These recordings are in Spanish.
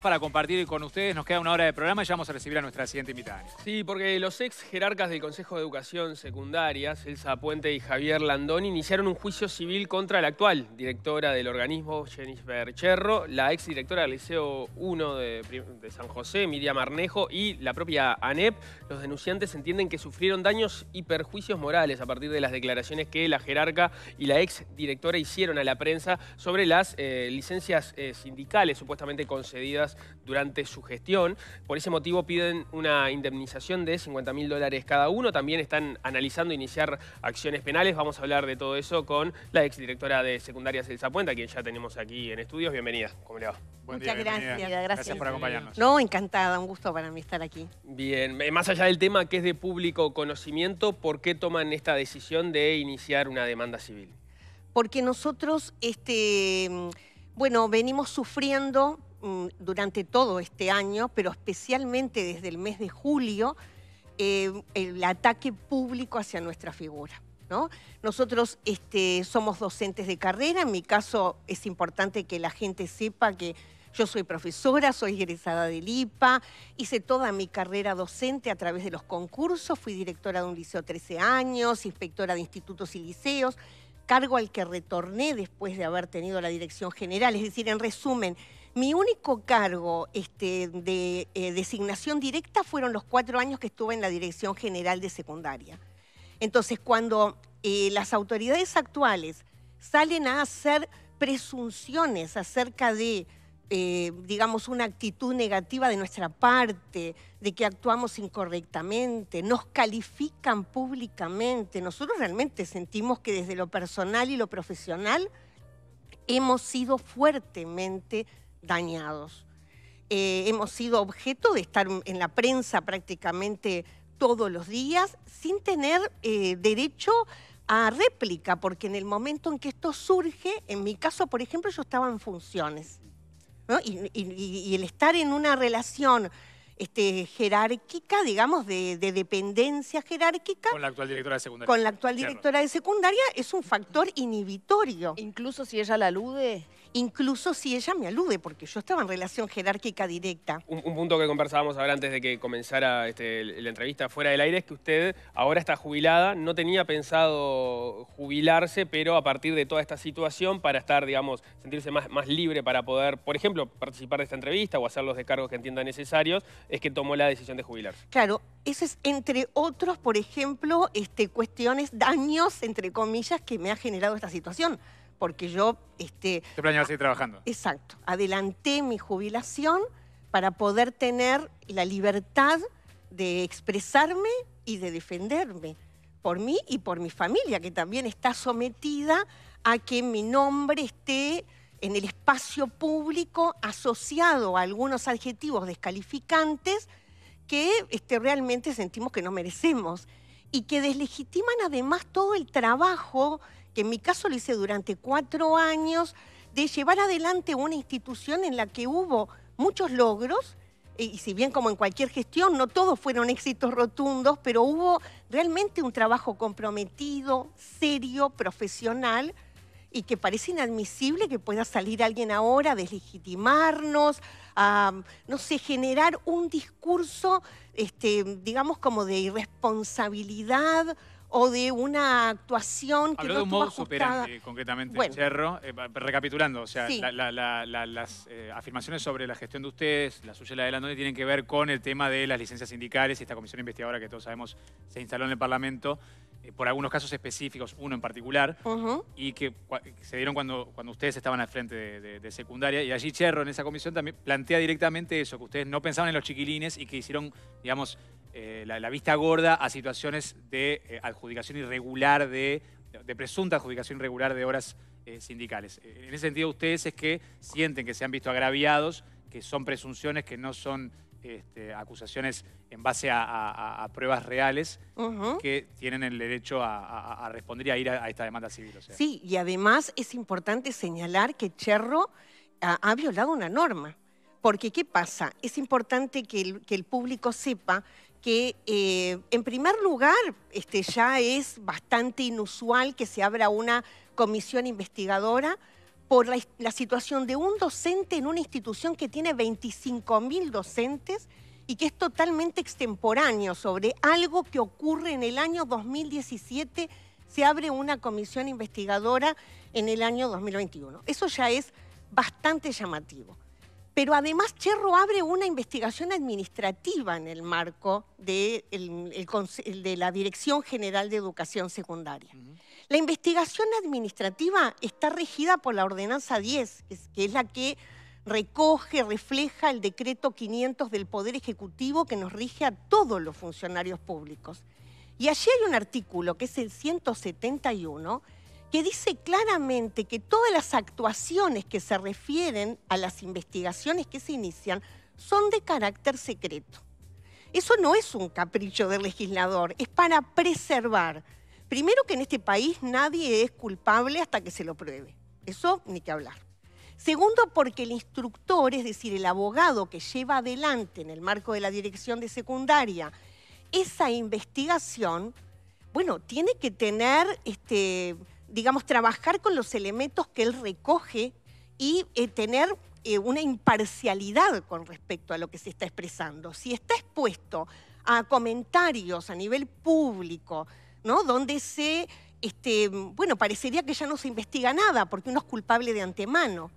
Para compartir con ustedes, nos queda una hora de programa y ya vamos a recibir a nuestra siguiente invitada. Sí, porque los ex jerarcas del Consejo de Educación Secundaria, Elsa Puente y Javier Landón, iniciaron un juicio civil contra la actual directora del organismo, Jennifer Cherro, la ex directora del Liceo 1 de, San José, Miriam Marnejo y la propia ANEP. Los denunciantes entienden que sufrieron daños y perjuicios morales a partir de las declaraciones que la jerarca y la ex directora hicieron a la prensa sobre las eh, licencias eh, sindicales supuestamente concedidas durante su gestión. Por ese motivo piden una indemnización de 50 mil dólares cada uno. También están analizando iniciar acciones penales. Vamos a hablar de todo eso con la exdirectora de secundarias Celsa Puente, a quien ya tenemos aquí en estudios. Bienvenida. ¿Cómo le va? Muchas gracias. gracias. Gracias por acompañarnos. No, encantada. Un gusto para mí estar aquí. Bien. Eh, más allá del tema que es de público conocimiento, ¿por qué toman esta decisión de iniciar una demanda civil? Porque nosotros, este, mm, bueno, venimos sufriendo Mm, durante todo este año, pero especialmente desde el mes de julio, eh, el ataque público hacia nuestra figura. Nosotros este, somos docentes de carrera, en mi caso es importante que la gente sepa que yo soy profesora, soy egresada del IPA, hice toda mi carrera docente a través de los concursos, fui directora de un liceo 13 años, inspectora de institutos y liceos, cargo al que retorné después de haber tenido la dirección general, es decir, en resumen, mi único cargo este, de eh, designación directa fueron los cuatro años que estuve en la Dirección General de Secundaria. Entonces, cuando eh, las autoridades actuales salen a hacer presunciones acerca de, eh, digamos, una actitud negativa de nuestra parte, de que actuamos incorrectamente, nos califican públicamente, nosotros realmente sentimos que desde lo personal y lo profesional hemos sido fuertemente dañados. Eh, hemos sido objeto de estar en la prensa prácticamente todos los días sin tener eh, derecho a réplica, porque en el momento en que esto surge, en mi caso, por ejemplo, yo estaba en funciones. Y, el estar en una relación este, jerárquica, digamos, de, de, dependencia jerárquica. Con la actual directora de secundaria. Con la actual directora de secundaria es un factor inhibitorio. Incluso si ella la alude incluso si ella me alude, porque yo estaba en relación jerárquica directa. Un, punto que conversábamos ahora antes de que comenzara este, la entrevista fuera del aire es que usted ahora está jubilada, no tenía pensado jubilarse, pero a partir de toda esta situación, para estar, digamos, sentirse más, libre para poder, por ejemplo, participar de esta entrevista o hacer los descargos que entienda necesarios, es que tomó la decisión de jubilarse. Claro, eso es entre otros, por ejemplo, este, cuestiones, daños, entre comillas, que me ha generado esta situación porque yo... Este, Te este planeaba seguir trabajando. Exacto. Adelanté mi jubilación para poder tener la libertad de expresarme y de defenderme por mí y por mi familia, que también está sometida a que mi nombre esté en el espacio público asociado a algunos adjetivos descalificantes que este, realmente sentimos que no merecemos y que deslegitiman además todo el trabajo que en mi caso lo hice durante cuatro años, de llevar adelante una institución en la que hubo muchos logros, eh, y si bien como en cualquier gestión, no todos fueron éxitos rotundos, pero hubo realmente un trabajo comprometido, serio, profesional, y que parece inadmisible que pueda salir alguien ahora a deslegitimarnos, a, no sé, generar un discurso, este, digamos, como de irresponsabilidad o de una actuación que Habló no de un concretamente, Cherro. Eh, recapitulando, o sea, las eh, afirmaciones sobre la gestión de ustedes, la suya y la de tienen que ver con el tema de las licencias sindicales y esta comisión investigadora que todos sabemos se instaló en el Parlamento eh, por algunos casos específicos, uno en particular, y que se dieron cuando, cuando ustedes estaban al frente de, secundaria. Y allí Cherro, en esa comisión, también plantea directamente eso, que ustedes no pensaban en los chiquilines y que hicieron, digamos, eh, la, vista gorda a situaciones de eh, adjudicación irregular de, de, presunta adjudicación irregular de horas eh, sindicales. En ese sentido, ustedes es que sienten que se han visto agraviados, que son presunciones, que no son este, acusaciones en base a, pruebas reales que tienen el derecho a, responder y a ir a, esta demanda civil. Sí, y además es importante señalar que Cherro ah, ha, violado una norma. Porque, ¿qué pasa? Es importante que que el público sepa que eh, en primer lugar este, ya es bastante inusual que se abra una comisión investigadora por la, la situación de un docente en una institución que tiene 25.000 docentes y que es totalmente extemporáneo sobre algo que ocurre en el año 2017 se abre una comisión investigadora en el año 2021. Eso ya es bastante llamativo. Pero además Cherro abre una investigación administrativa en el marco de, la Dirección General de Educación Secundaria. La investigación administrativa está regida por la Ordenanza 10, que es la que recoge, refleja el decreto 500 del Poder Ejecutivo que nos rige a todos los funcionarios públicos. Y allí hay un artículo, que es el 171, que dice claramente que todas las actuaciones que se refieren a las investigaciones que se inician son de carácter secreto. Eso no es un capricho del legislador, es para preservar. Primero que en este país nadie es culpable hasta que se lo pruebe. Eso ni que hablar. Segundo, porque el instructor, es decir, el abogado que lleva adelante en el marco de la dirección de secundaria esa investigación, bueno, tiene que tener este, digamos, trabajar con los elementos que él recoge y eh, tener eh, una imparcialidad con respecto a lo que se está expresando. Si está expuesto a comentarios a nivel público, ¿no? Donde se, este, bueno, parecería que ya no se investiga nada porque uno es culpable de antemano.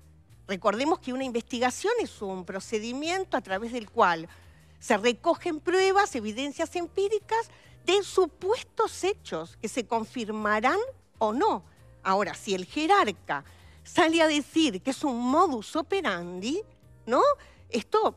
Recordemos que una investigación es un procedimiento a través del cual se recogen pruebas, evidencias empíricas de supuestos hechos que se confirmarán o no. Ahora, si el jerarca sale a decir que es un modus operandi, ¿no? Esto,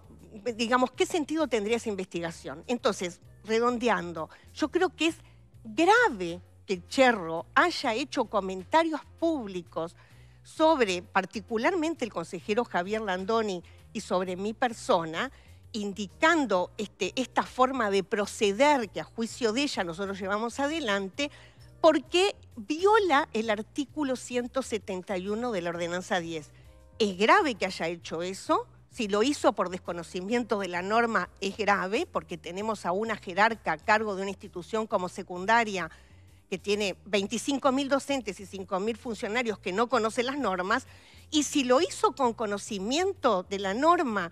digamos, ¿qué sentido tendría esa investigación? Entonces, redondeando, yo creo que es grave que Cherro haya hecho comentarios públicos sobre particularmente el consejero Javier Landoni y sobre mi persona, indicando este, esta forma de proceder que a juicio de ella nosotros llevamos adelante, porque viola el artículo 171 de la ordenanza 10. Es grave que haya hecho eso. Si lo hizo por desconocimiento de la norma, es grave, porque tenemos a una jerarca a cargo de una institución como secundaria que tiene 25.000 docentes y 5.000 funcionarios que no conocen las normas, y si lo hizo con conocimiento de la norma,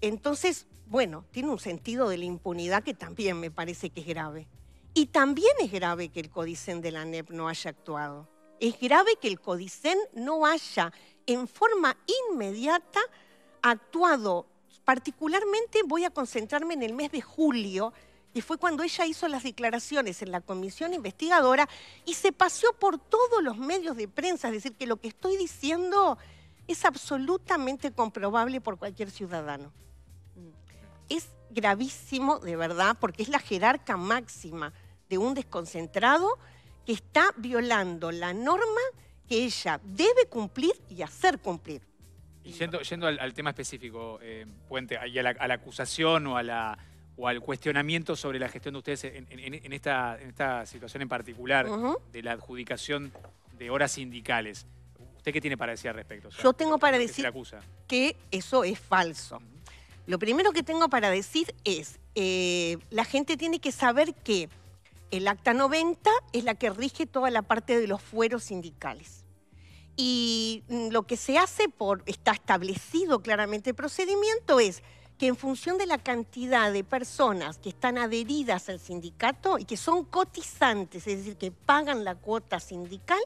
entonces, bueno, tiene un sentido de la impunidad que también me parece que es grave. Y también es grave que el Codicen de la NEP no haya actuado. Es grave que el Codicen no haya en forma inmediata actuado. Particularmente voy a concentrarme en el mes de julio, y fue cuando ella hizo las declaraciones en la comisión investigadora y se paseó por todos los medios de prensa, es decir, que lo que estoy diciendo es absolutamente comprobable por cualquier ciudadano. Es gravísimo, de verdad, porque es la jerarca máxima de un desconcentrado que está violando la norma que ella debe cumplir y hacer cumplir. yendo, yendo al, tema específico, eh, Puente, y a la, acusación o, la, o al cuestionamiento sobre la gestión de ustedes en, esta, esta, situación en particular, de la adjudicación de horas sindicales. ¿Usted qué tiene para decir al respecto? Yo tengo para decir que eso es falso. Lo primero que tengo para decir es, eh, la gente tiene que saber que el Acta 90 es la que rige toda la parte de los fueros sindicales. Y mm, lo que se hace, por, está establecido claramente el procedimiento, es que en función de la cantidad de personas que están adheridas al sindicato y que son cotizantes, es decir, que pagan la cuota sindical,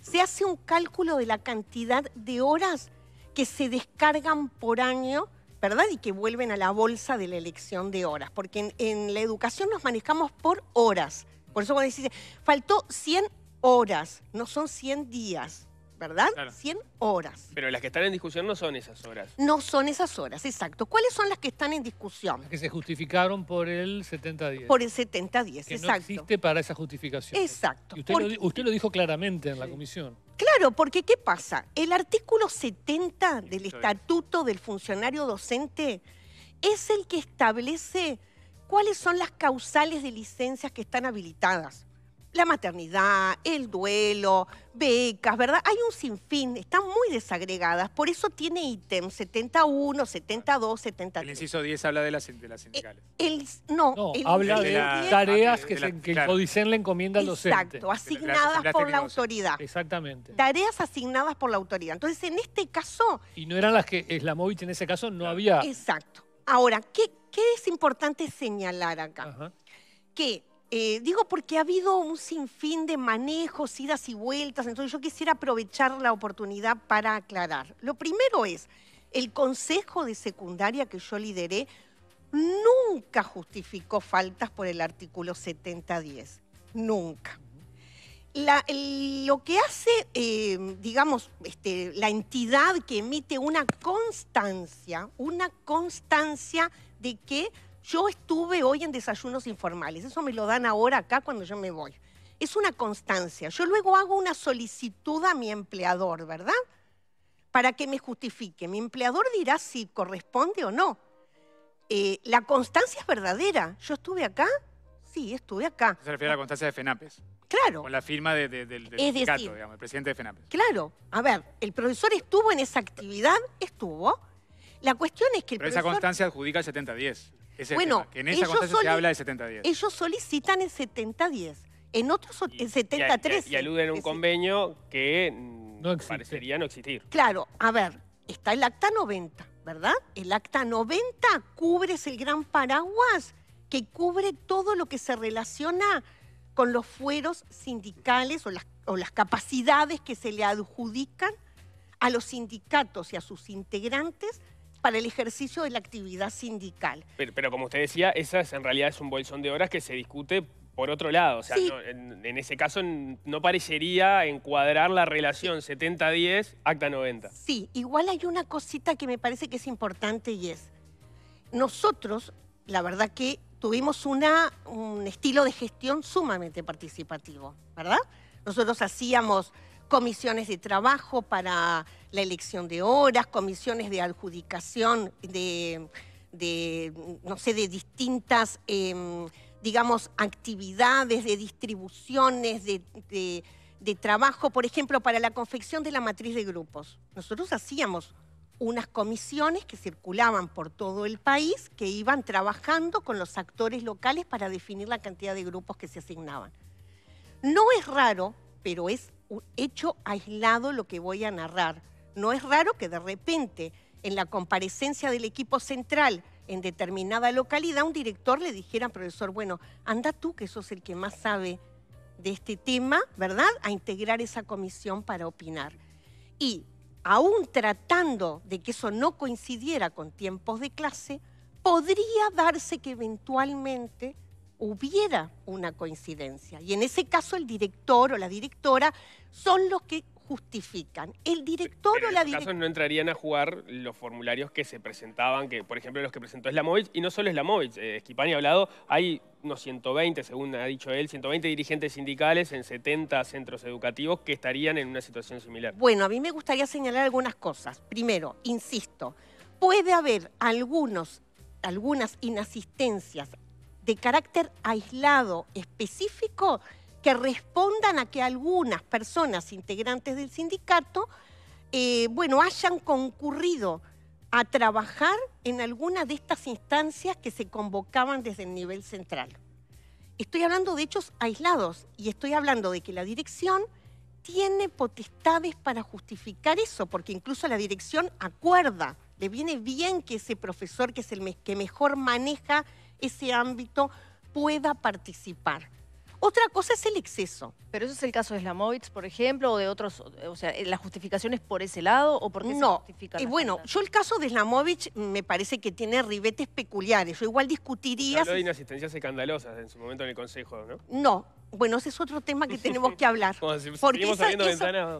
se hace un cálculo de la cantidad de horas que se descargan por año ¿verdad? Y que vuelven a la bolsa de la elección de horas, porque en, en la educación nos manejamos por horas. Por eso cuando decís, faltó 100 horas, no son 100 días. ¿verdad? 100 horas. Pero las que están en discusión no son esas horas. No son esas horas, exacto. ¿Cuáles son las que están en discusión? Las que se justificaron por el 70 Por el 7010, 10 exacto. no existe para esa justificación. Exacto. usted, lo, dijo claramente en la comisión. Claro, porque ¿qué pasa? El artículo 70 del Estatuto del Funcionario Docente es el que establece cuáles son las causales de licencias que están habilitadas la maternidad, el duelo, becas, ¿verdad? Hay un sinfín, están muy desagregadas, por eso tiene ítem 71, 72, 73. El inciso 10 habla de las, sindicales. Eh, el, no, habla de, tareas que, ah, el CODICEN le encomienda los docente. Exacto, asignadas por la autoridad. Exactamente. Tareas asignadas por la autoridad. Entonces, en este caso... Y no eran las que Es la Slamovich en ese caso no había... Exacto. Ahora, ¿qué, qué es importante señalar acá? Que eh, digo porque ha habido un sinfín de manejos, idas y vueltas, entonces yo quisiera aprovechar la oportunidad para aclarar. Lo primero es, el consejo de secundaria que yo lideré nunca justificó faltas por el artículo 7010, nunca. lo que hace, em, digamos, este, la entidad que emite una constancia, una constancia de que yo estuve hoy en desayunos informales, eso me lo dan ahora acá cuando yo me voy. Es una constancia. Yo luego hago una solicitud a mi empleador, ¿verdad? Para que me justifique. Mi empleador dirá si corresponde o no. Eh, la constancia es verdadera. Yo estuve acá, sí, estuve acá. Se refiere a la constancia de FENAPES. Claro. Con la firma del, digamos, el presidente de FENAPES. Claro. A ver, el profesor estuvo en esa actividad, estuvo. La cuestión es que el Pero esa constancia adjudica el 70-10 bueno, en esa se habla de 70 Ellos solicitan el 70-10. En otros, en el Y, aluden a un convenio que mm, parecería no existir. Claro, a ver, está el Acta 90, ¿verdad? El Acta 90 cubre, el gran paraguas que cubre todo lo que se relaciona con los fueros sindicales o las capacidades que se le adjudican a los sindicatos y a sus integrantes para el ejercicio de la actividad sindical. Pero, como usted decía, esa en realidad es un bolsón de horas que se discute por otro lado. en, ese caso no parecería encuadrar la relación 70-10, acta 90. Sí, igual hay una cosita que me parece que es importante y es, nosotros, la verdad que tuvimos un estilo de gestión sumamente participativo, ¿verdad? Nosotros hacíamos comisiones de trabajo para la elección de horas, comisiones de adjudicación de, no sé, de distintas, em, digamos, actividades, de distribuciones, de, de trabajo, por ejemplo, para la confección de la matriz de grupos. Nosotros hacíamos unas comisiones que circulaban por todo el país, que iban trabajando con los actores locales para definir la cantidad de grupos que se asignaban. No es raro, pero es hecho aislado lo que voy a narrar. No es raro que de repente, en la comparecencia del equipo central en determinada localidad, un director le dijera, profesor, bueno, anda tú que sos el que más sabe de este tema, ¿verdad?, a integrar esa comisión para opinar. Y aún tratando de que eso no coincidiera con tiempos de clase, podría darse que eventualmente hubiera una coincidencia. Y en ese caso el director o la directora son los que justifican. El director o la directora... En caso no entrarían a jugar los formularios que se presentaban, que por ejemplo los que presentó Slamovic y no solo Slamovic, eh, Esquipani ha hablado, hay unos 120, según ha dicho él, 120 dirigentes sindicales en 70 centros educativos que estarían en una situación similar. Bueno, a mí me gustaría señalar algunas cosas. Primero, insisto, puede haber algunos algunas inasistencias de carácter aislado, específico, que respondan a que algunas personas integrantes del sindicato, eh, bueno, hayan concurrido a trabajar en alguna de estas instancias que se convocaban desde el nivel central. Estoy hablando de hechos aislados y estoy hablando de que la dirección tiene potestades para justificar eso, porque incluso la dirección acuerda, le viene bien que ese profesor, que es el que mejor maneja ese ámbito pueda participar. Otra cosa es el exceso. Pero eso es el caso de Slamovic, por ejemplo, o de otros, o sea, eh, ¿la justificación es por ese lado o por qué no. se justifica? bueno, yo el caso de Slamovic me parece que tiene ribetes peculiares. Yo igual discutiría... Habló de inasistencias escandalosas en su momento en el Consejo, ¿no? No, bueno, ese es otro tema que tenemos que hablar. porque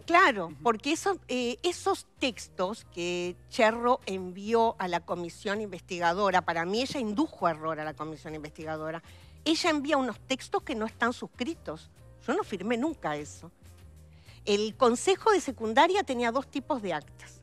Claro, porque eh, esos textos que Cherro envió a la comisión investigadora, para mí ella indujo error a la comisión investigadora, ella envía unos textos que no están suscritos. Yo no firmé nunca eso. El Consejo de Secundaria tenía dos tipos de actas.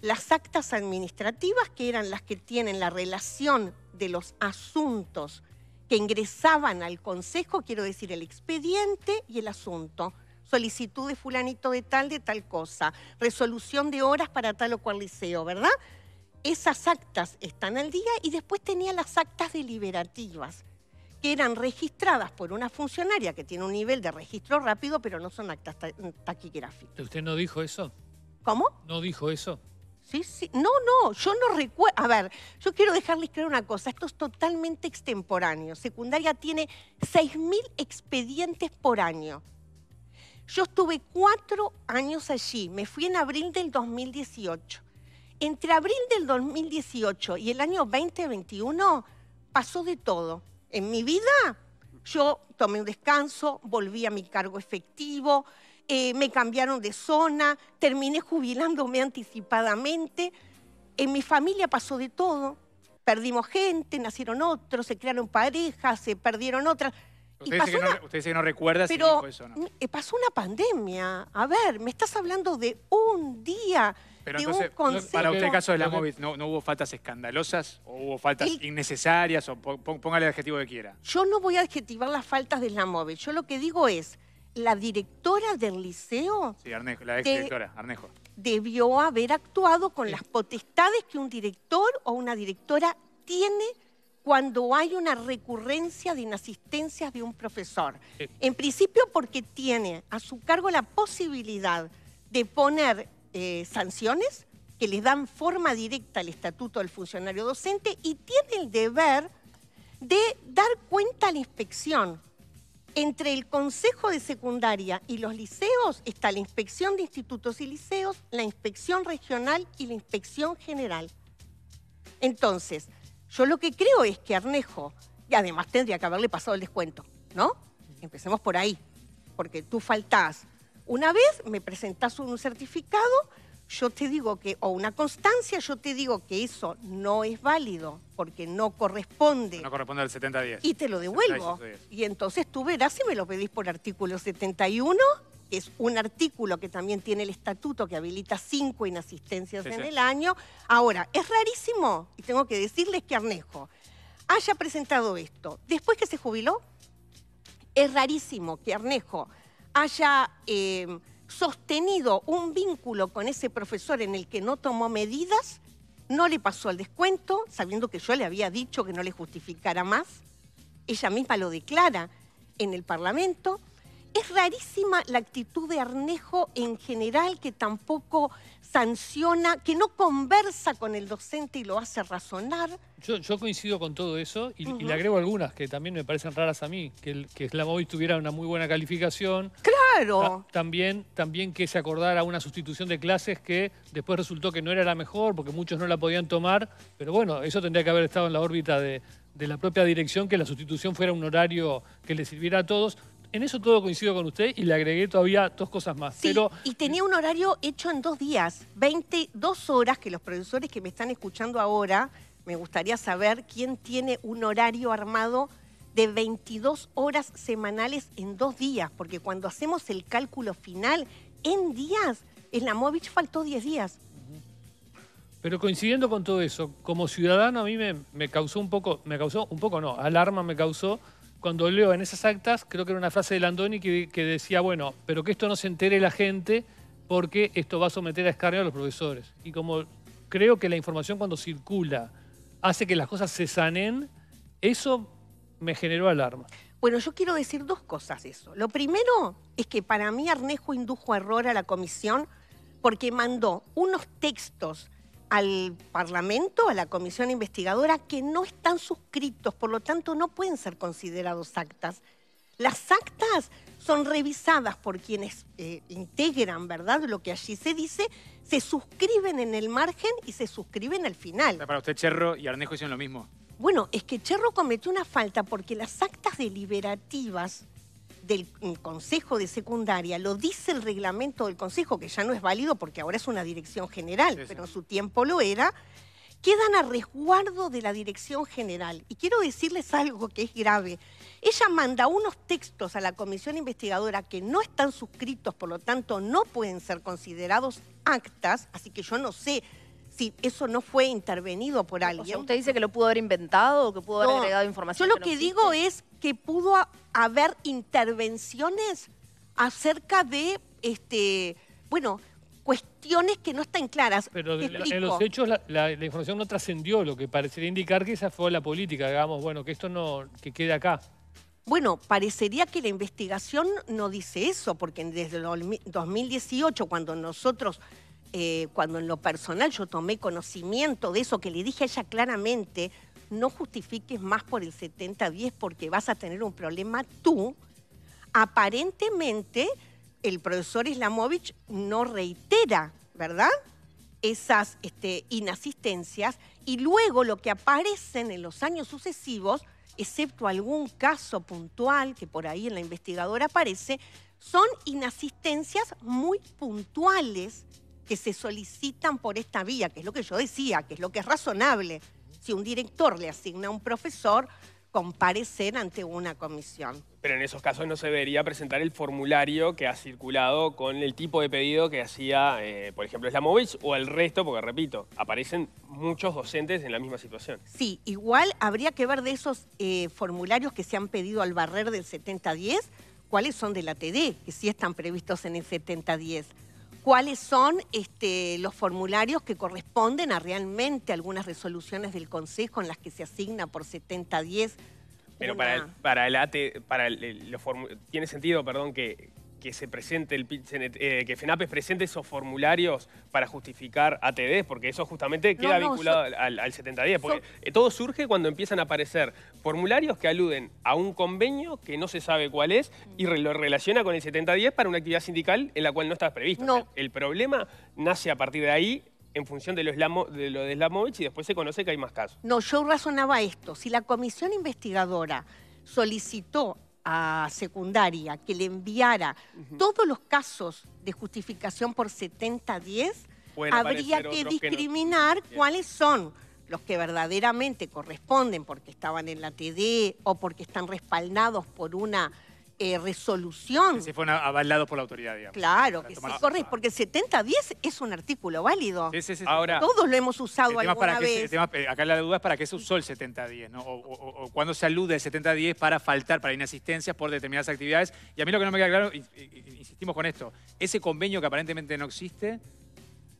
Las actas administrativas, que eran las que tienen la relación de los asuntos que ingresaban al Consejo, quiero decir, el expediente y el asunto. Solicitud de fulanito de tal, de tal cosa. Resolución de horas para tal o cual liceo, ¿verdad? Esas actas están al día y después tenía las actas deliberativas, que eran registradas por una funcionaria que tiene un nivel de registro rápido, pero no son actas taquigráficas. ¿Usted no dijo eso? ¿Cómo? ¿No dijo eso? No, no, yo no recuerdo. A ver, yo quiero dejarles claro una cosa, esto es totalmente extemporáneo. Secundaria tiene 6.000 expedientes por año. Yo estuve cuatro años allí, me fui en abril del 2018. Entre abril del 2018 y el año 2021 pasó de todo. En mi vida yo tomé un descanso, volví a mi cargo efectivo, eh, me cambiaron de zona, terminé jubilándome anticipadamente. En mi familia pasó de todo. Perdimos gente, nacieron otros, se crearon parejas, se perdieron otras. Usted, dice, que no, recuerda ¿no? Eh, pasó una pandemia. A ver, me estás hablando de un día. Pero de un para usted el caso de la móvil ¿no, hubo faltas escandalosas o hubo faltas innecesarias? Póngale el adjetivo que quiera. Yo no voy a adjetivar las faltas de la móvil. Yo lo que digo es, la directora del liceo... Sí, Arnejo, la Arnejo. Debió haber actuado con las potestades que un director o una directora tiene cuando hay una recurrencia de inasistencias de un profesor. En principio porque tiene a su cargo la posibilidad de poner eh, sanciones que les dan forma directa al estatuto del funcionario docente y tiene el deber de dar cuenta a la inspección entre el Consejo de Secundaria y los liceos está la Inspección de Institutos y Liceos, la Inspección Regional y la Inspección General. Entonces, yo lo que creo es que Arnejo, y además tendría que haberle pasado el descuento, ¿no? Empecemos por ahí, porque tú faltás. Una vez me presentás un certificado yo te digo que, o una constancia, yo te digo que eso no es válido porque no corresponde. No corresponde al 70 Y te lo devuelvo. y, entonces tú verás si me lo pedís por artículo 71, que es un artículo que también tiene el estatuto que habilita cinco inasistencias en el año. Ahora, es rarísimo, y tengo que decirles que Arnejo haya presentado esto después que se jubiló. Es rarísimo que Arnejo haya... Eh, sostenido un vínculo con ese profesor en el que no tomó medidas, no le pasó el descuento, sabiendo que yo le había dicho que no le justificara más. Ella misma lo declara en el Parlamento. Es rarísima la actitud de Arnejo en general, que tampoco sanciona, que no conversa con el docente y lo hace razonar. Yo, coincido con todo eso y, le agrego algunas que también me parecen raras a mí, que, el, tuviera una muy buena calificación. ¡Claro! también, también que se acordara una sustitución de clases que después resultó que no era la mejor porque muchos no la podían tomar, pero bueno, eso tendría que haber estado en la órbita de la propia dirección, que la sustitución fuera un horario que le sirviera a todos en eso todo coincido con usted y le agregué todavía dos cosas más. Sí, y tenía un horario hecho en dos días, 22 horas, que los profesores que me están escuchando ahora, me gustaría saber quién tiene un horario armado de 22 horas semanales en dos días, porque cuando hacemos el cálculo final, en días, en la Movich faltó 10 días. Pero coincidiendo con todo eso, como ciudadano a mí me causó un poco, me causó un poco no, alarma me causó cuando leo en esas actas, creo que era una frase de Landoni que, decía, bueno, pero que esto no se entere la gente porque esto va a someter a escarnio a los profesores. Y como creo que la información cuando circula hace que las cosas se sanen, eso me generó alarma. Bueno, yo quiero decir dos cosas de eso. Lo primero es que para mí Arnejo indujo error a la comisión porque mandó unos textos al Parlamento, a la Comisión Investigadora, que no están suscritos, por lo tanto no pueden ser considerados actas. Las actas son revisadas por quienes eh, integran, ¿verdad? Lo que allí se dice, se suscriben en el margen y se suscriben al final. Para usted, Cherro y Arnejo hicieron lo mismo. Bueno, es que Cherro cometió una falta porque las actas deliberativas del mm, Consejo de Secundaria, lo dice el reglamento del Consejo, que ya no es válido porque ahora es una dirección general, pero en su tiempo lo era, quedan a resguardo de la dirección general. Y quiero decirles algo que es grave. Ella manda unos textos a la comisión investigadora que no están suscritos, por lo tanto no pueden ser considerados actas, así que yo no sé si eso no fue intervenido por alguien. ¿Usted dice que lo pudo haber inventado o que pudo haber agregado información? Yo lo que digo es que pudo haber intervenciones acerca de, este, bueno, cuestiones que no están claras. Pero los hechos la, información no trascendió, lo que parecería indicar que esa fue la política, digamos, bueno, que esto no, que quede acá. Bueno, parecería que la investigación no dice eso, porque desde el 2018, cuando nosotros, eh, cuando en lo personal yo tomé conocimiento de eso, que le dije a ella claramente, no justifiques más por el 70-10 porque vas a tener un problema tú, aparentemente el profesor Islamovich no reitera, ¿verdad? Esas este, inasistencias y luego lo que aparecen en los años sucesivos, excepto algún caso puntual que por ahí en la investigadora aparece, son inasistencias muy puntuales que se solicitan por esta vía, que es lo que yo decía, que es lo que es razonable si un director le asigna a un profesor comparecer ante una comisión. Pero en esos casos no se debería presentar el formulario que ha circulado con el tipo de pedido que hacía, eh, por ejemplo, MOVIS o el resto, porque repito, aparecen muchos docentes en la misma situación. Sí, igual habría que ver de esos eh, formularios que se han pedido al barrer del 7010, cuáles son de la TD, que sí están previstos en el 7010 cuáles son este, los formularios que corresponden a realmente algunas resoluciones del Consejo en las que se asigna por 70-10. Pero para, el, para el ATE, para los tiene sentido, perdón, que, que se presente el eh, FENAPES presente esos formularios para justificar ATD, porque eso justamente queda vinculado al, al 70 porque eh, todo surge cuando empiezan a aparecer formularios que aluden a un convenio que no se sabe cuál es y lo relaciona con el 7010 para una actividad sindical en la cual no está previsto. el problema nace a partir de ahí en función de lo, de lo de Slamovich y después se conoce que hay más casos. No, yo razonaba esto. Si la comisión investigadora solicitó a secundaria que le enviara todos los casos de justificación por 70-10, habría que discriminar cuáles son los que verdaderamente corresponden porque estaban en la TD o porque están respaldados por una eh, resolución. Se fueron fue por la autoridad, digamos. Claro, que sí, porque el 7010 es un artículo válido. Ahora, Todos lo hemos usado alguna para vez. Eh, acá la duda es para qué se usó el 7010, ¿no? O, cuando se alude el 7010 para faltar, para inasistencias por determinadas actividades. Y a mí lo que no me queda claro, insistimos con esto, ese convenio que aparentemente no existe,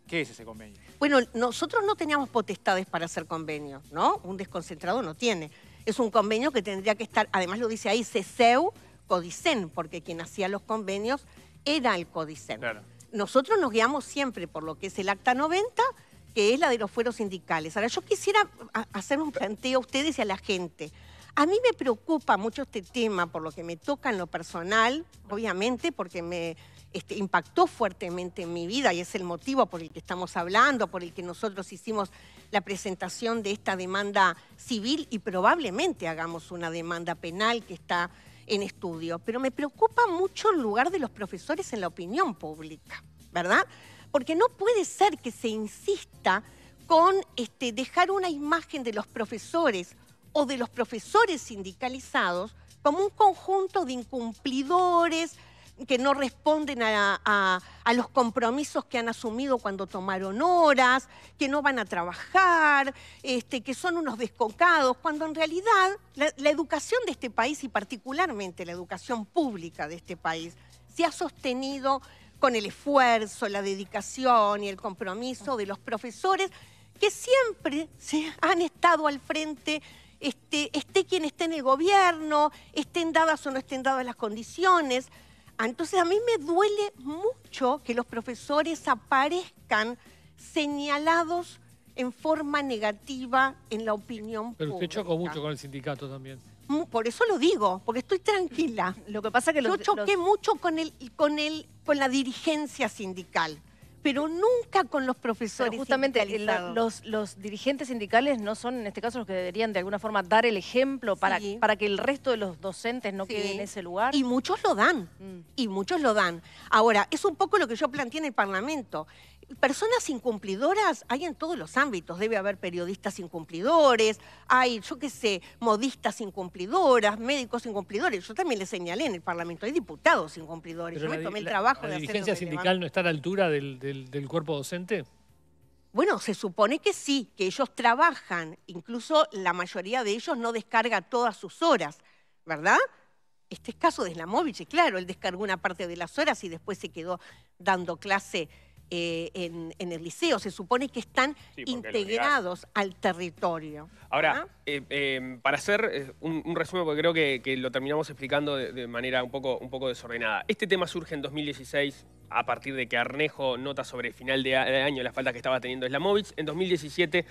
¿Qué es ese convenio? Bueno, nosotros no teníamos potestades para hacer convenios, ¿no? Un desconcentrado no tiene. Es un convenio que tendría que estar, además lo dice ahí, CESEU, CODICEN, porque quien hacía los convenios era el CODICEN. Nosotros nos guiamos siempre por lo que es el Acta 90, que es la de los fueros sindicales. Ahora, yo quisiera hacer un planteo a ustedes y a la gente. A mí me preocupa mucho este tema, por lo que me toca en lo personal, obviamente, porque me este, impactó fuertemente en mi vida y es el motivo por el que estamos hablando, por el que nosotros hicimos la presentación de esta demanda civil y probablemente hagamos una demanda penal que está en estudio, pero me preocupa mucho el lugar de los profesores en la opinión pública, ¿verdad? Porque no puede ser que se insista con este, dejar una imagen de los profesores o de los profesores sindicalizados como un conjunto de incumplidores, que no responden a, los compromisos que han asumido cuando tomaron horas, que no van a trabajar, este, que son unos descocados, cuando en realidad la, la educación de este país y particularmente la educación pública de este país se ha sostenido con el esfuerzo, la dedicación y el compromiso de los profesores que siempre se han estado al frente este, esté quien esté en el gobierno, estén dadas o no estén dadas las condiciones. Entonces a mí me duele mucho que los profesores aparezcan señalados en forma negativa en la opinión pública. Pero usted chocó mucho con el sindicato también. Por eso lo digo, porque estoy tranquila. Lo que pasa es que yo choqué mucho con el, con el, con la dirigencia sindical pero nunca con los profesores. justamente los, dirigentes sindicales no son en este caso los que deberían de alguna forma dar el ejemplo para, para que el resto de los docentes no queden en ese lugar. Y muchos lo dan, mm. y muchos lo dan. Ahora, es un poco lo que yo planteé en el Parlamento personas incumplidoras hay en todos los ámbitos. Debe haber periodistas incumplidores, hay, yo qué sé, modistas incumplidoras, médicos incumplidores. Yo también le señalé en el Parlamento, hay diputados incumplidores. tomé el trabajo la, de ¿La dirigencia sindical no está a la altura del, cuerpo docente? Bueno, se supone que sí, que ellos trabajan, incluso la mayoría de ellos no descarga todas sus horas, ¿verdad? Este es caso de Slamovich, claro, él descargó una parte de las horas y después se quedó dando clase eh, en, el liceo. Se supone que están integrados al territorio. Ahora, eh, eh, para hacer un, resumen, porque creo que, lo terminamos explicando de, manera un poco, un poco desordenada. Este tema surge en 2016 a partir de que Arnejo nota sobre el final de, año la falta que estaba teniendo Slamovic. En 2017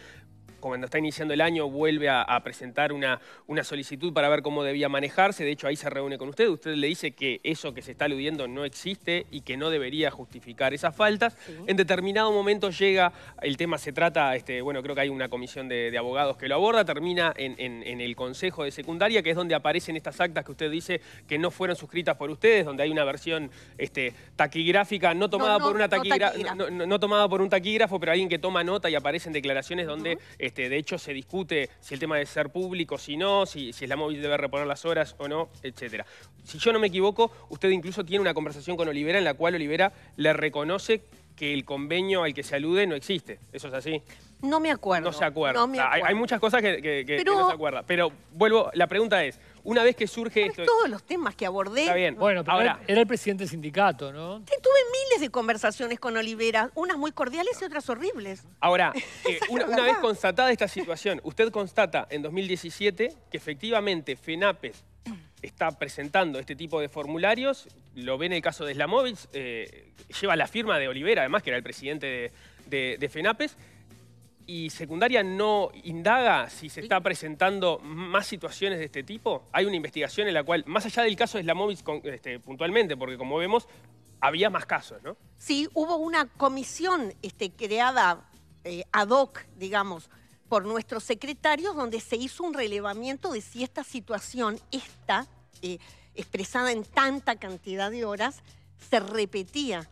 cuando está iniciando el año vuelve a, presentar una, una, solicitud para ver cómo debía manejarse, de hecho ahí se reúne con usted, usted le dice que eso que se está aludiendo no existe y que no debería justificar esas faltas. En determinado momento llega, el tema se trata, este, bueno, creo que hay una comisión de, abogados que lo aborda, termina en, el Consejo de Secundaria, que es donde aparecen estas actas que usted dice que no fueron suscritas por ustedes, donde hay una versión este, taquigráfica, no tomada, por una no, por un taquígrafo, pero alguien que toma nota y aparecen declaraciones donde... Este, de hecho, se discute si el tema debe ser público, si no, si, si la móvil debe reponer las horas o no, etc. Si yo no me equivoco, usted incluso tiene una conversación con Olivera en la cual Olivera le reconoce que el convenio al que se alude no existe. ¿Eso es así? No me acuerdo. No se acuerda. Hay, muchas cosas que, que no se acuerda. Pero vuelvo, la pregunta es... Una vez que surge esto... todos los temas que abordé... Está bien. Bueno, pero Ahora, era el presidente del sindicato, ¿no? Tuve miles de conversaciones con Olivera, unas muy cordiales y otras horribles. Ahora, eh, una, vez constatada esta situación, usted constata en 2017 que efectivamente FENAPES está presentando este tipo de formularios. Lo ve en el caso de Slamovich, eh, lleva la firma de Olivera, además, que era el presidente de, de FENAPES y secundaria no indaga si se está presentando más situaciones de este tipo? Hay una investigación en la cual, más allá del caso de Slamovic este, puntualmente, porque como vemos, había más casos, ¿no? Sí, hubo una comisión este, creada eh, ad hoc, digamos, por nuestros secretarios, donde se hizo un relevamiento de si esta situación, esta, eh, expresada en tanta cantidad de horas, se repetía,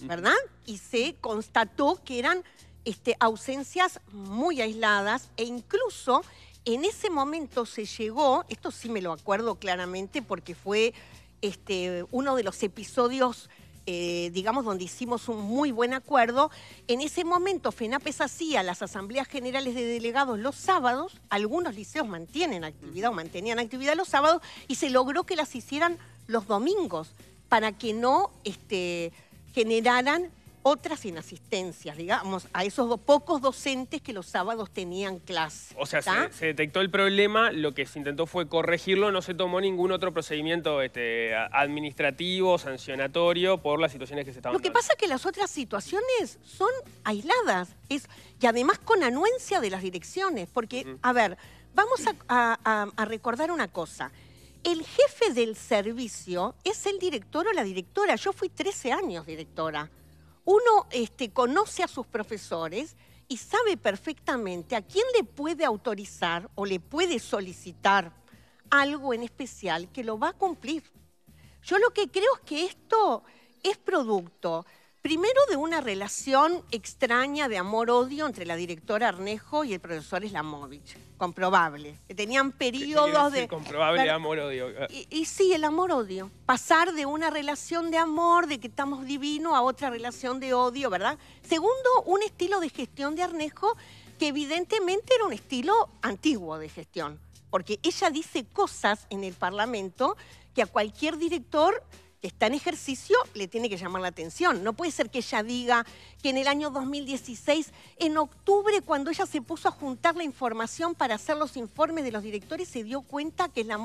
¿verdad? Y se constató que eran este, ausencias muy aisladas e incluso en ese momento se llegó, esto sí me lo acuerdo claramente porque fue este, uno de los episodios, eh, digamos, donde hicimos un muy buen acuerdo. En ese momento FENAPES hacía las asambleas generales de delegados los sábados, algunos liceos mantienen actividad o mantenían actividad los sábados y se logró que las hicieran los domingos para que no este, generaran otras inasistencias, digamos, a esos pocos docentes que los sábados tenían clase. O sea, se, detectó el problema, lo que se intentó fue corregirlo, no se tomó ningún otro procedimiento este, administrativo, sancionatorio, por las situaciones que se estaban Lo que pasa es que las otras situaciones son aisladas, y además con anuencia de las direcciones, porque, a ver, vamos a recordar una cosa, el jefe del servicio es el director o la directora. Yo fui 13 años directora uno este, conoce a sus profesores y sabe perfectamente a quién le puede autorizar o le puede solicitar algo en especial que lo va a cumplir. Yo lo que creo es que esto es producto Primero de una relación extraña de amor-odio entre la directora Arnejo y el profesor Slamovich. comprobable. Que tenían periodos de... Comprobable amor-odio. Y, y, sí, el amor-odio. Pasar de una relación de amor, de que estamos divinos, a otra relación de odio, ¿verdad? Segundo, un estilo de gestión de Arnejo que evidentemente era un estilo antiguo de gestión. Porque ella dice cosas en el Parlamento que a cualquier director que está en ejercicio le tiene que llamar la atención. No puede ser que ella diga que en el año 2016, en octubre, cuando ella se puso a juntar la información para hacer los informes de los directores, se dio cuenta que la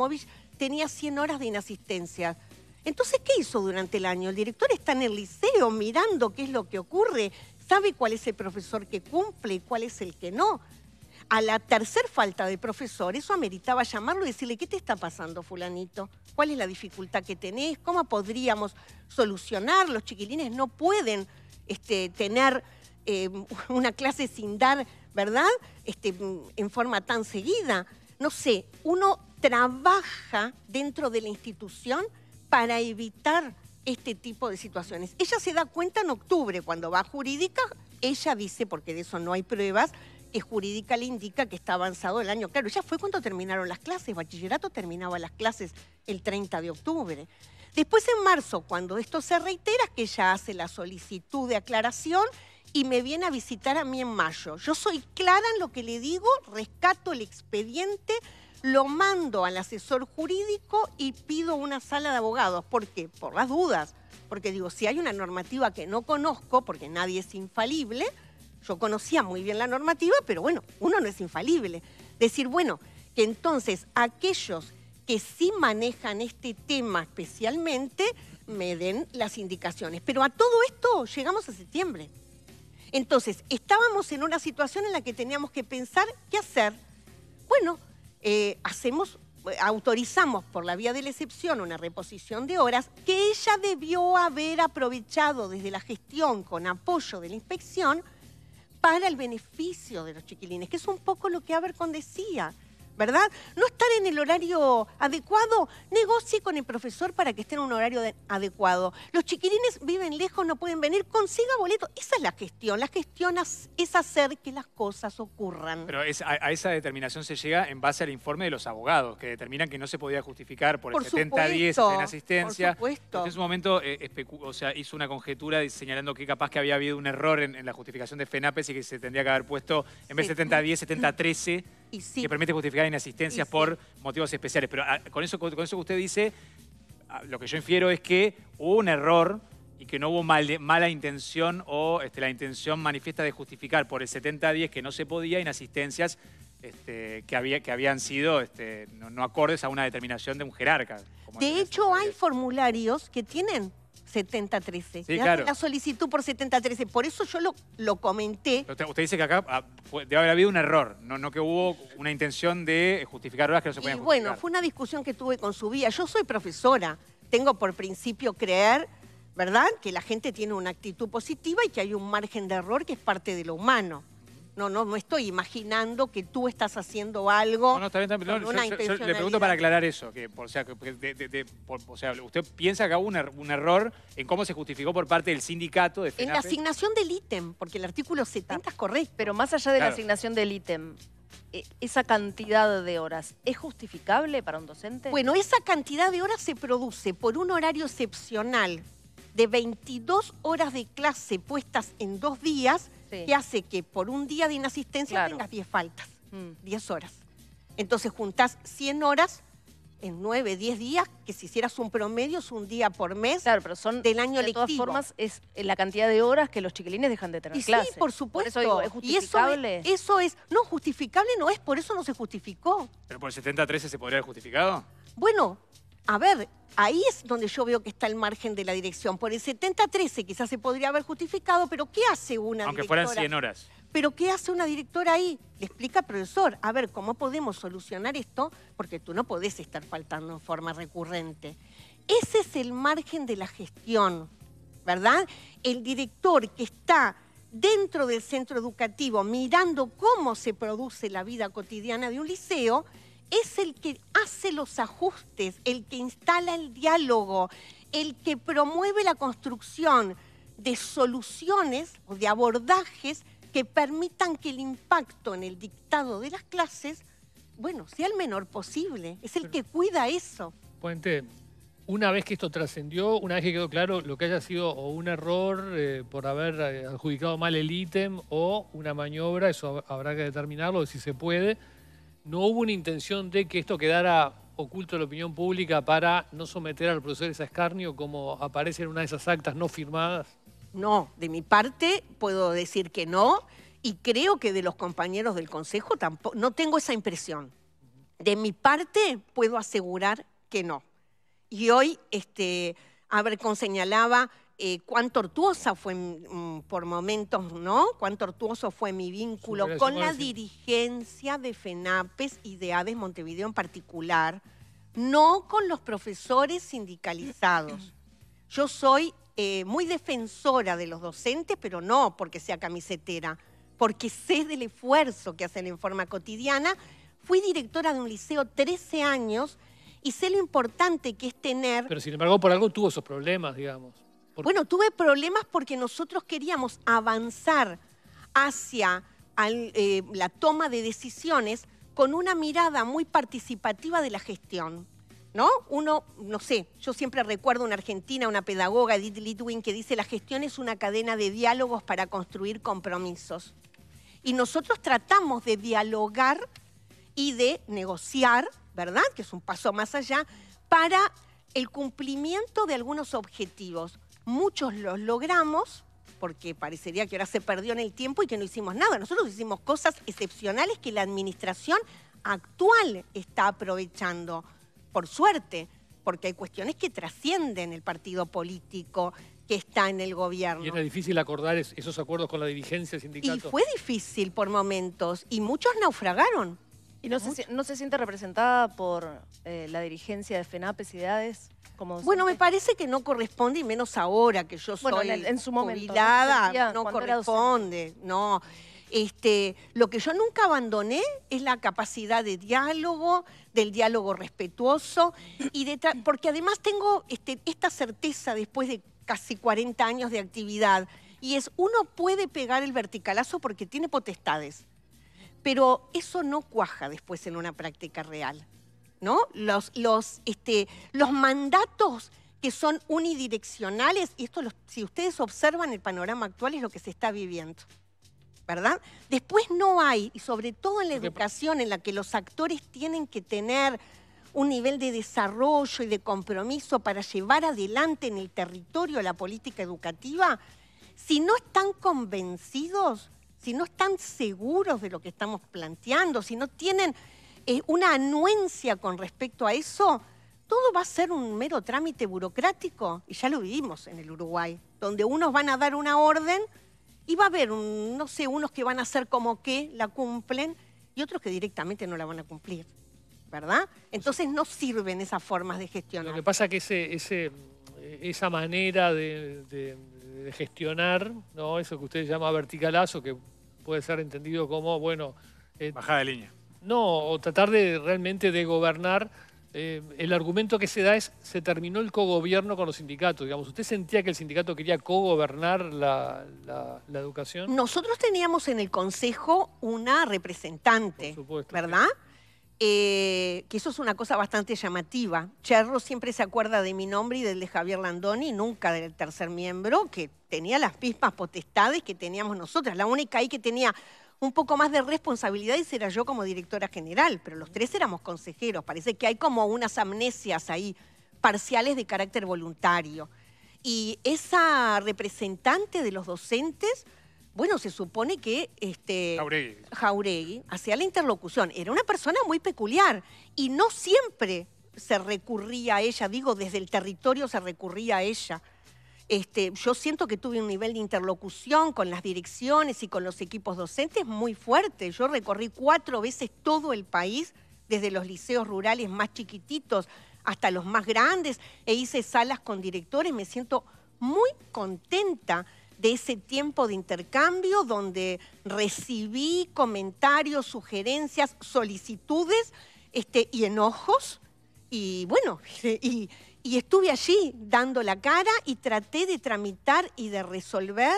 tenía 100 horas de inasistencia. Entonces, ¿qué hizo durante el año? El director está en el liceo mirando qué es lo que ocurre, sabe cuál es el profesor que cumple y cuál es el que no a la tercer falta de profesor, eso ameritaba llamarlo y decirle, ¿qué te está pasando, fulanito? ¿Cuál es la dificultad que tenés? ¿Cómo podríamos solucionar? Los chiquilines no pueden este, tener eh, una clase sin dar, ¿verdad? Este, en forma tan seguida. No sé, uno trabaja dentro de la institución para evitar este tipo de situaciones. Ella se da cuenta en octubre, cuando va a jurídica, ella dice, porque de eso no hay pruebas, y jurídica le indica que está avanzado el año. Claro, ya fue cuando terminaron las clases, bachillerato terminaba las clases el 30 de octubre. Después en marzo, cuando esto se reitera, que ella hace la solicitud de aclaración y me viene a visitar a mí en mayo. Yo soy clara en lo que le digo, rescato el expediente, lo mando al asesor jurídico y pido una sala de abogados. ¿Por qué? Por las dudas. Porque digo, si hay una normativa que no conozco, porque nadie es infalible, yo conocía muy bien la normativa, pero bueno, uno no es infalible. Decir, bueno, que entonces aquellos que sí manejan este tema especialmente me den las indicaciones. Pero a todo esto llegamos a septiembre. Entonces, estábamos en una situación en la que teníamos que pensar qué hacer. Bueno, eh, hacemos, autorizamos por la vía de la excepción una reposición de horas que ella debió haber aprovechado desde la gestión con apoyo de la inspección para el beneficio de los chiquilines, que es un poco lo que Abercón decía. ¿verdad? No estar en el horario adecuado, negocie con el profesor para que esté en un horario adecuado. Los chiquirines viven lejos, no pueden venir, consiga boleto. Esa es la gestión. La gestión es hacer que las cosas ocurran. Pero a, esa determinación se llega en base al informe de los abogados, que determinan que no se podía justificar por, el 70-10 en asistencia. En su momento eh, hizo una conjetura señalando que capaz que había habido un error en, la justificación de FENAPES y que se tendría que haber puesto, en vez de 70-10, 70-13 que permite justificar inasistencias por motivos especiales. Pero ah, con, eso, con eso que usted dice, ah, lo que yo infiero es que hubo un error y que no hubo mala intención o este, la intención manifiesta de justificar por el 70-10 que no se podía inasistencias este, que, habían sido este, no, acordes a una determinación de un jerarca. de hecho, hay formularios que tienen 7013. Sí, La solicitud por 7013. Por eso yo lo, lo comenté. Usted, dice que acá ah, debe haber habido un error, no, no que hubo una intención de eh, justificar horas que no se podían bueno, fue una discusión que tuve con su vía. Yo soy profesora, tengo por principio creer, ¿verdad?, que la gente tiene una actitud positiva y que hay un margen de error que es parte de lo humano. No, no, no estoy imaginando que tú estás haciendo algo. No, está bien, le pregunto para aclarar eso, que, sea, de, usted piensa que hubo er, un, error en cómo se justificó por parte del sindicato de En la asignación del ítem, porque el artículo 70 es correcto. Pero más allá de la asignación del ítem, eh, esa cantidad de horas es justificable para un docente? Bueno, esa cantidad de horas se produce por un horario excepcional de 22 horas de clase puestas en dos días que hace que por un día de inasistencia tengas 10 faltas, 10 mm. horas. Entonces juntas 100 horas en 9, 10 días, que si hicieras un promedio es un día por mes claro, pero son, del año de lectivo. De todas formas, es eh, la cantidad de horas que los chiquilines dejan de tener y Sí, por supuesto. eso ¿es justificable? eso, es, no, justificable no es, por eso no se justificó. ¿Pero por el 70-13 se podría haber justificado? Bueno, a ver, ahí es donde yo veo que está el margen de la dirección. Por el 70-13 quizás se podría haber justificado, pero ¿qué hace una directora? Aunque fueran 100 horas. Pero ¿qué hace una directora ahí? Le explica al profesor, a ver, ¿cómo podemos solucionar esto? Porque tú no podés estar faltando en forma recurrente. Ese es el margen de la gestión, ¿verdad? El director que está dentro del centro educativo mirando cómo se produce la vida cotidiana de un liceo es el que hace los ajustes, el que instala el diálogo, el que promueve la construcción de soluciones o de abordajes que permitan que el impacto en el dictado de las clases, bueno, sea el menor posible. Es el que cuida eso. Puente, una vez que esto trascendió, una vez que quedó claro lo que haya sido o un error eh, por haber eh, adjudicado mal el ítem o una maniobra, eso habrá que determinarlo, si se puede no hubo una intención de que esto quedara oculto a la opinión pública para no someter al profesor a escarnio como aparece en una de esas actas no firmadas? No, de mi parte puedo decir que no y creo que de los compañeros del Consejo tampoco, no tengo esa impresión. De mi parte puedo asegurar que no. Y hoy, este, con señalaba eh, cuán tortuosa fue mm, por momentos, ¿no? Cuán tortuoso fue mi vínculo con la dirigencia de FENAPES y de Aves Montevideo en particular, no con los profesores sindicalizados. Yo soy eh, muy defensora de los docentes, pero no porque sea camisetera, porque sé del esfuerzo que hacen en forma cotidiana. Fui directora de un liceo 13 años y sé lo importante que es tener... Pero sin embargo, por algo tuvo esos problemas, digamos. Bueno, tuve problemas porque nosotros queríamos avanzar hacia eh, la toma de decisiones con una mirada muy participativa de la gestión. ¿No? Uno, no sé, yo siempre recuerdo una argentina, una pedagoga, Edith Litwin, que dice la gestión es una cadena de diálogos para construir compromisos. Y nosotros tratamos de dialogar y de negociar, ¿verdad? Que es un paso más allá, para el cumplimiento de algunos objetivos. Muchos los logramos, porque parecería que ahora se perdió en el tiempo y que no hicimos nada. Nosotros hicimos cosas excepcionales que la administración actual está aprovechando, por suerte, porque hay cuestiones que trascienden el partido político que está en el gobierno. Y era difícil acordar esos acuerdos con la dirigencia sindical. Y fue difícil por momentos, y muchos naufragaron. ¿Y no se, no se siente representada por eh, la dirigencia de FENAPES y Como bueno, me parece que no corresponde, y menos ahora que yo soy en, su jubilada, no corresponde, no. Este, lo que yo nunca abandoné es la capacidad de diálogo, del diálogo respetuoso, y de porque además tengo este, esta certeza después de casi 40 años de actividad, y es uno puede pegar el verticalazo porque tiene potestades pero eso no cuaja después en una práctica real. ¿no? Los, este, los mandatos que son unidireccionales, y esto los, si ustedes observan el panorama actual es lo que se está viviendo. ¿verdad? Después no hay, y sobre todo en la educación en la que los actores tienen que tener un nivel de desarrollo y de compromiso para llevar adelante en el territorio la política educativa, si no están convencidos si no están seguros de lo que estamos planteando, si no tienen eh, una anuencia con respecto a eso, todo va a ser un mero trámite burocrático, y ya lo vivimos en el Uruguay, donde unos van a dar una orden y va a haber, no sé, unos que van a hacer como que la cumplen y otros que directamente no la van a cumplir, ¿verdad? Entonces no sirven esas formas de gestionar. Lo que pasa es que ese, ese, esa manera de, gestionar, ¿no? eso que ustedes llama verticalazo, que puede ser entendido como, bueno... Eh, Bajada de línea. No, o tratar de realmente de gobernar. Eh, el argumento que se da es, se terminó el cogobierno con los sindicatos. Digamos, ¿usted sentía que el sindicato quería cogobernar la, la, educación? Nosotros teníamos en el Consejo una representante, ¿verdad? Eh, que eso es una cosa bastante llamativa. Charro siempre se acuerda de mi nombre y del de Javier Landoni, nunca del tercer miembro, que tenía las mismas potestades que teníamos nosotras. La única ahí que tenía un poco más de responsabilidades era yo como directora general, pero los tres éramos consejeros. Parece que hay como unas amnesias ahí, parciales de carácter voluntario. Y esa representante de los docentes bueno, se supone que este, Jauregui. hacía la interlocución. Era una persona muy peculiar y no siempre se recurría a ella, digo, desde el territorio se recurría a ella. Este, yo siento que tuve un nivel de interlocución con las direcciones y con los equipos docentes muy fuerte. Yo recorrí cuatro veces todo el país, desde los liceos rurales más chiquititos hasta los más grandes, e hice salas con directores. Me siento muy contenta de ese tiempo de intercambio donde recibí comentarios, sugerencias, solicitudes este, y enojos. Y bueno, y, estuve allí dando la cara y traté de tramitar y de resolver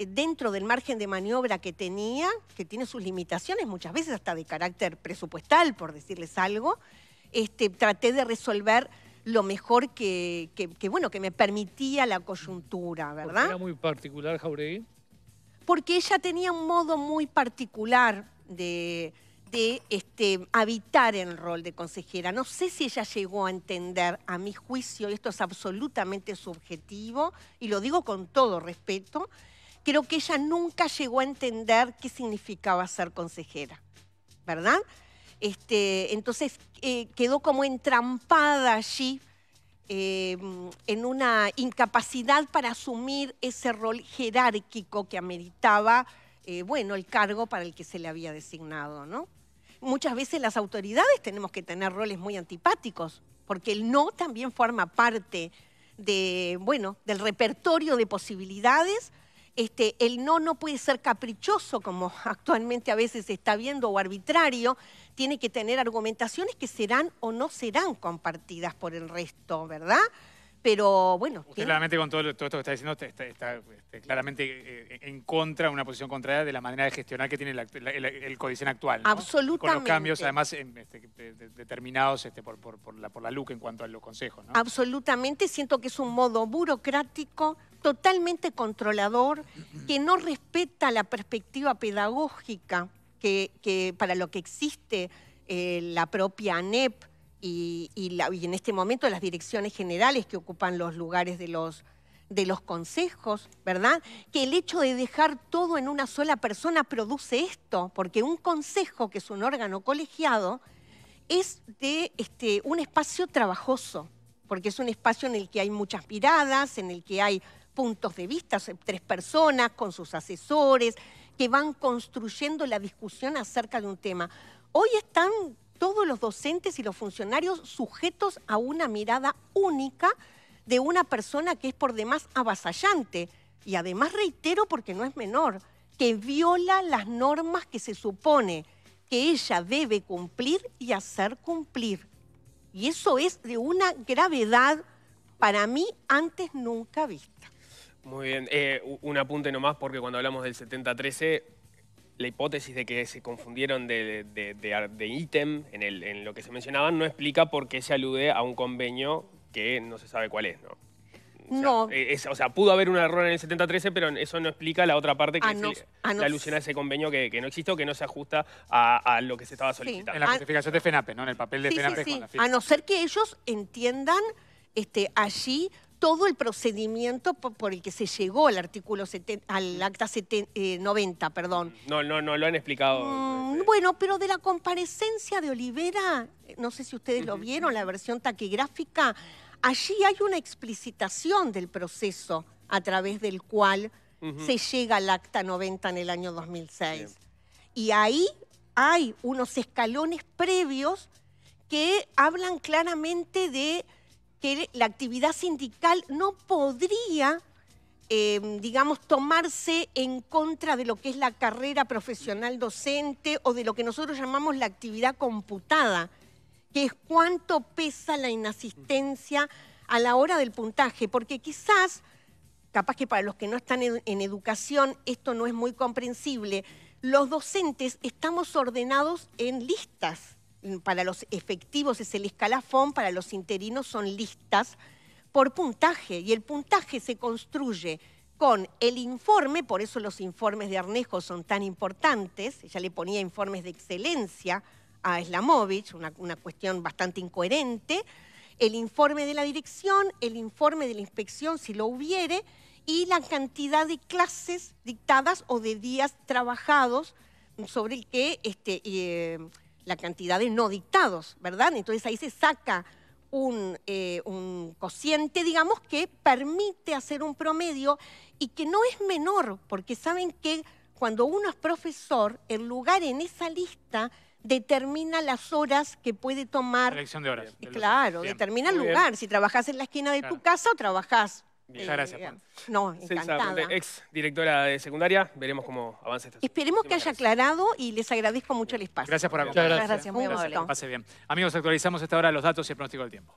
eh, dentro del margen de maniobra que tenía, que tiene sus limitaciones, muchas veces hasta de carácter presupuestal, por decirles algo, este, traté de resolver lo mejor que, bueno, que me permitía la coyuntura, ¿verdad? era muy particular Jauregui. Porque ella tenía un modo muy particular de, de este, habitar el rol de consejera. No sé si ella llegó a entender, a mi juicio, y esto es absolutamente subjetivo, y lo digo con todo respeto, creo que ella nunca llegó a entender qué significaba ser consejera, ¿verdad? Este, entonces eh, quedó como entrampada allí eh, en una incapacidad para asumir ese rol jerárquico que ameritaba, eh, bueno, el cargo para el que se le había designado, ¿no? Muchas veces las autoridades tenemos que tener roles muy antipáticos, porque el no también forma parte de, bueno, del repertorio de posibilidades este, el no no puede ser caprichoso, como actualmente a veces se está viendo, o arbitrario, tiene que tener argumentaciones que serán o no serán compartidas por el resto, ¿verdad? Pero bueno. Usted claramente con todo, esto que está diciendo está, este, claramente eh, en contra, una posición contraria de la manera de gestionar que tiene el, el, codicen actual. ¿no? Absolutamente. Con los cambios, además, este, determinados este, por, por, por, la, por la LUC en cuanto a los consejos. ¿no? Absolutamente. Siento que es un modo burocrático, totalmente controlador, que no respeta la perspectiva pedagógica que, para lo que existe eh, la propia ANEP y, en este momento las direcciones generales que ocupan los lugares de los, de los consejos, ¿verdad? Que el hecho de dejar todo en una sola persona produce esto, porque un consejo, que es un órgano colegiado, es de este, un espacio trabajoso, porque es un espacio en el que hay muchas piradas, en el que hay puntos de vista, tres personas con sus asesores que van construyendo la discusión acerca de un tema. Hoy están todos los docentes y los funcionarios sujetos a una mirada única de una persona que es por demás avasallante y además reitero porque no es menor, que viola las normas que se supone que ella debe cumplir y hacer cumplir. Y eso es de una gravedad para mí antes nunca vista. Muy bien. Eh, un apunte nomás, porque cuando hablamos del 70 la hipótesis de que se confundieron de, de, de, ítem en, el, en, lo que se mencionaban no explica por qué se alude a un convenio que no se sabe cuál es, ¿no? O sea, no. Eh, o sea, pudo haber un error en el 7013, pero eso no explica la otra parte que ah, se ah, es a ese convenio que, no existe o que no se ajusta a, lo que se estaba solicitando. En la ah. justificación de FENAPE, ¿no? En el papel de FENAPE. Sí, con la a no ser que ellos entiendan este, allí todo el procedimiento por, el que se llegó al artículo al acta 90, eh, perdón. No, no, no lo han explicado. Mm, este. bueno, pero de la comparecencia de Olivera, no sé si ustedes lo vieron, la versión taquigráfica, allí hay una explicitación del proceso a través del cual se llega al acta 90 en el año 2006. Y ahí hay unos escalones previos que hablan claramente de que la actividad sindical no podría, em, digamos, tomarse en contra de lo que es la carrera profesional docente o de lo que nosotros llamamos la actividad computada, que es cuánto pesa la inasistencia a la hora del puntaje, porque quizás, capaz que para los que no están en educación esto no es muy comprensible, los docentes estamos ordenados en listas para los efectivos es el escalafón, para los interinos son listas por puntaje y el puntaje se construye con el informe, por eso los informes de Arnejo son tan importantes, ella le ponía informes de excelencia a Slamovich, una, cuestión bastante incoherente, el informe de la dirección, el informe de la inspección, si lo hubiere, y la cantidad de clases dictadas o de días trabajados sobre el que este, eh, la cantidad de no dictados, ¿verdad? Entonces ahí se saca eh, un, cociente, digamos, que permite hacer un promedio y que no es menor, porque saben que cuando uno es profesor, el lugar en esa lista determina las horas que puede tomar. La elección de horas. Claro, determina el lugar. Si trabajas en la esquina de tu casa o trabajás Muchas gracias. No, encantada. Ex directora de secundaria, veremos cómo avanza esta Esperemos que haya aclarado y les agradezco mucho el espacio. Gracias por acompañarnos. Muchas gracias, muy amable. Pase bien. Amigos, actualizamos esta hora los datos y el pronóstico del tiempo.